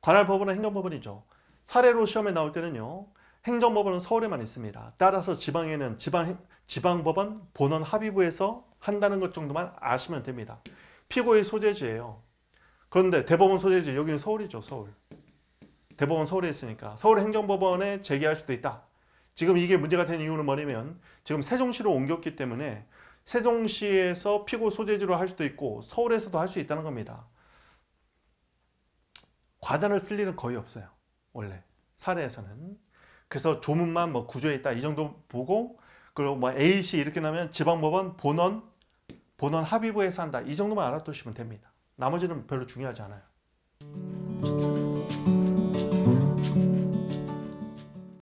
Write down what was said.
관할법원은 행정법원이죠. 사례로 시험에 나올 때는요. 행정법원은 서울에만 있습니다. 따라서 지방에는 지방, 지방법원 본원 합의부에서 한다는 것 정도만 아시면 됩니다. 피고의 소재지예요. 그런데 대법원 소재지 여기는 서울이죠. 서울. 대법원 서울에 있으니까 서울행정법원에 제기할 수도 있다. 지금 이게 문제가 된 이유는 뭐냐면 지금 세종시로 옮겼기 때문에 세종시에서 피고 소재지로 할 수도 있고 서울에서도 할 수 있다는 겁니다. 과단을 쓸 일은 거의 없어요. 원래 사례에서는. 그래서 조문만 뭐 구조에 있다 이 정도 보고 그리고 뭐 A시 이렇게 나면 지방법원 본원 본원 합의부에서 한다 이 정도만 알아두시면 됩니다. 나머지는 별로 중요하지 않아요.